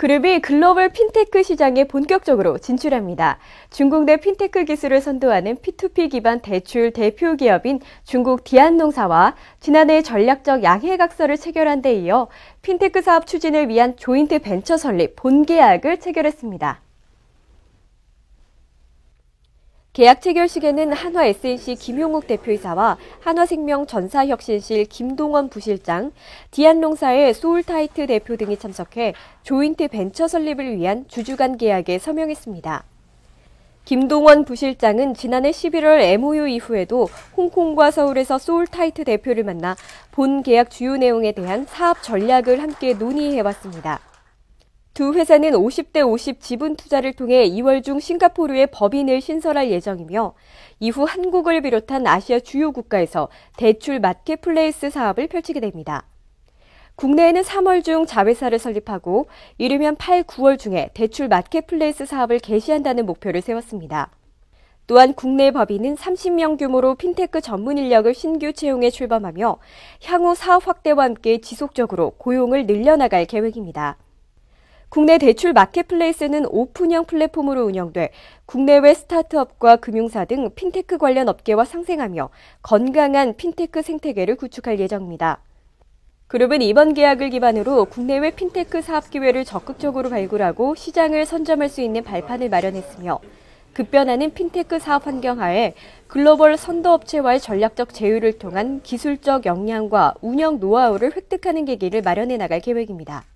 그룹이 글로벌 핀테크 시장에 본격적으로 진출합니다. 중국 내 핀테크 기술을 선도하는 P2P 기반 대출 대표 기업인 중국 디안농사와 지난해 전략적 양해각서를 체결한 데 이어 핀테크 사업 추진을 위한 조인트 벤처 설립 본계약을 체결했습니다. 계약 체결식에는 한화 SNC 김용욱 대표이사와 한화생명 전사혁신실 김동원 부실장, 디안농사의 소울타이트 대표 등이 참석해 조인트 벤처 설립을 위한 주주간 계약에 서명했습니다. 김동원 부실장은 지난해 11월 MOU 이후에도 홍콩과 서울에서 소울타이트 대표를 만나 본 계약 주요 내용에 대한 사업 전략을 함께 논의해왔습니다. 두 회사는 50대 50 지분 투자를 통해 2월 중 싱가포르에 법인을 신설할 예정이며 이후 한국을 비롯한 아시아 주요 국가에서 대출 마켓플레이스 사업을 펼치게 됩니다. 국내에는 3월 중 자회사를 설립하고 이르면 8, 9월 중에 대출 마켓플레이스 사업을 개시한다는 목표를 세웠습니다. 또한 국내 법인은 30명 규모로 핀테크 전문 인력을 신규 채용에 출범하며 향후 사업 확대와 함께 지속적으로 고용을 늘려나갈 계획입니다. 국내 대출 마켓플레이스는 오픈형 플랫폼으로 운영돼 국내외 스타트업과 금융사 등 핀테크 관련 업계와 상생하며 건강한 핀테크 생태계를 구축할 예정입니다. 그룹은 이번 계약을 기반으로 국내외 핀테크 사업 기회를 적극적으로 발굴하고 시장을 선점할 수 있는 발판을 마련했으며 급변하는 핀테크 사업 환경 하에 글로벌 선도업체와의 전략적 제휴를 통한 기술적 역량과 운영 노하우를 획득하는 계기를 마련해 나갈 계획입니다.